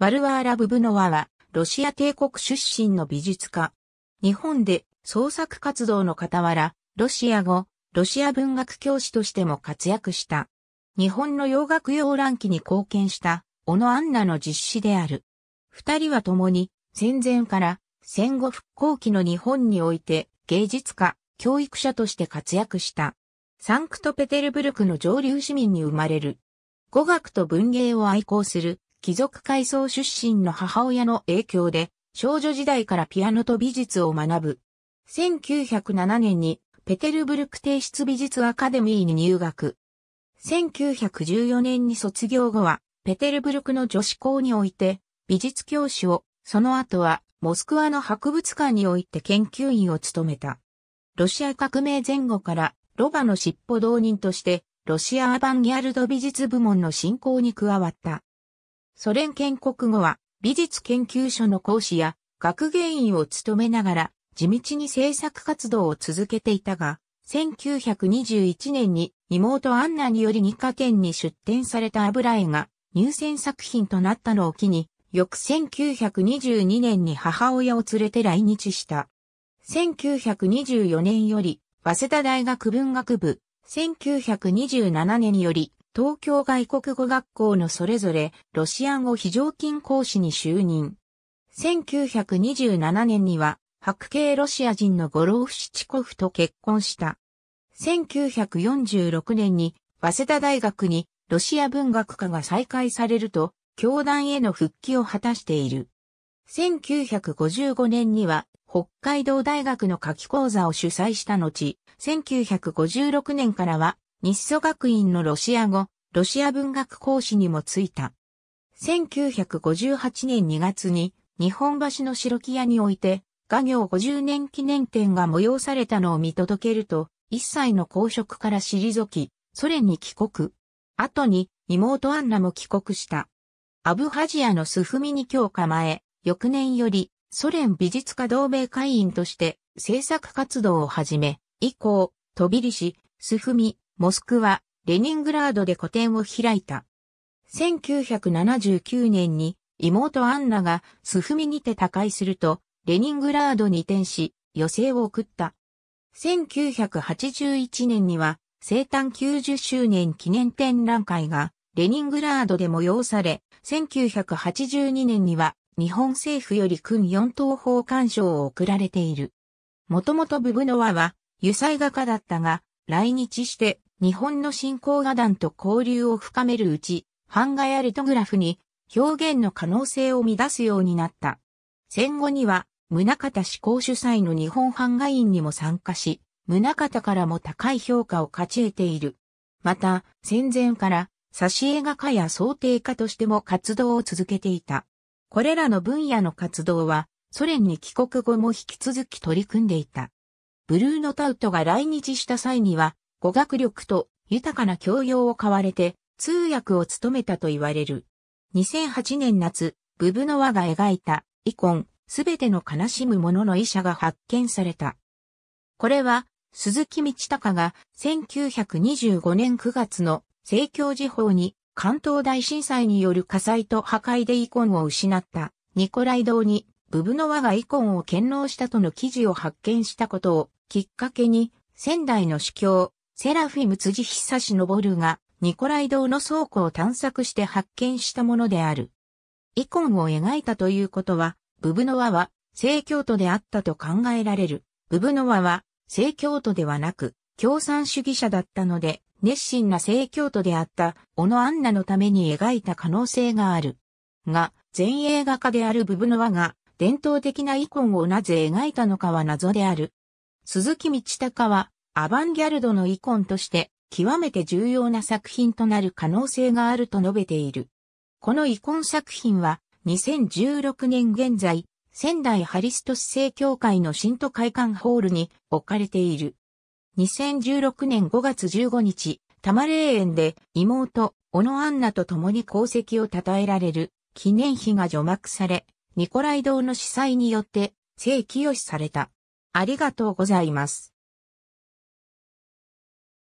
ワルワーラ・ブブノワは、ロシア帝国出身の美術家。日本で創作活動の傍ら、ロシア語、ロシア文学教師としても活躍した。日本の洋楽洋乱期に貢献した、オノ・アンナの実施である。二人は共に、戦前から戦後復興期の日本において、芸術家、教育者として活躍した。サンクトペテルブルクの上流市民に生まれる。語学と文芸を愛好する貴族階層出身の母親の影響で、少女時代からピアノと美術を学ぶ。1907年に、ペテルブルク帝室美術アカデミーに入学。1914年に卒業後は、ペテルブルクの女子校において、美術教師を、その後は、モスクワの博物館において研究員を務めた。ロシア革命前後から、ロバの尻尾同人として、ロシアアバンギャルド美術部門の進行に加わった。ソ連建国後は美術研究所の講師や学芸員を務めながら地道に制作活動を続けていたが、1921年に妹アンナにより二課店に出展された油絵が入選作品となったのを機に、翌1922年に母親を連れて来日した。1924年より、早稲田大学文学部、1927年より、東京外国語学校のそれぞれロシア語非常勤講師に就任。1927年には白系ロシア人のゴロウ・フシチコフと結婚した。1946年に早稲田大学にロシア文学科が再開されると、教団への復帰を果たしている。1955年には北海道大学の夏季講座を主催した後、1956年からは日ソ学院のロシア語、ロシア文学講師にもついた。1958年2月に日本橋の白木屋において、画業50年記念展が催されたのを見届けると、一切の公職から退き、ソ連に帰国。後に妹アンナも帰国した。アブハジアのスフミニ教科前、翌年よりソ連美術家同盟会員として制作活動を始め、以降、飛びりし、スフミ、モスクワ、レニングラードで個展を開いた。1979年に妹アンナがスフミにて他界すると、レニングラードに転し、余生を送った。1981年には生誕90周年記念展覧会がレニングラードで催され、1982年には日本政府より君4等法干賞を贈られている。もともとブブノワは油彩画家だったが、来日して日本の信興画団と交流を深めるうち、版画やリトグラフに表現の可能性を乱すようになった。戦後には、宗方志向主催の日本版画院にも参加し、宗方からも高い評価を勝ち得ている。また、戦前から、挿絵画家や想定家としても活動を続けていた。これらの分野の活動は、ソ連に帰国後も引き続き取り組んでいた。ブルーノ・タウトが来日した際には、語学力と豊かな教養を買われて通訳を務めたと言われる。2008年夏、ブブノワが描いた遺婚、すべての悲しむ者の医者が発見された。これは、鈴木道隆が1925年9月の政教時報に関東大震災による火災と破壊で遺婚を失ったニコライ堂にブブノワが遺婚を堅納したとの記事を発見したことをきっかけに仙台の司教セラフィム辻久しルが、ニコライ堂の倉庫を探索して発見したものである。イコンを描いたということは、ブブノワは、聖教徒であったと考えられる。ブブノワは、聖教徒ではなく、共産主義者だったので、熱心な聖教徒であった、オノアンナのために描いた可能性がある。が、前映画家であるブブノワが、伝統的なイコンをなぜ描いたのかは謎である。鈴木道隆は、アバンギャルドの遺恨として極めて重要な作品となる可能性があると述べている。この遺恨作品は2016年現在、仙台ハリストス聖教会の信徒会館ホールに置かれている。2016年5月15日、多摩霊園で妹、小野アンナと共に功績を称えられる記念碑が除幕され、ニコライ堂の司祭によって聖清しされた。ありがとうございます。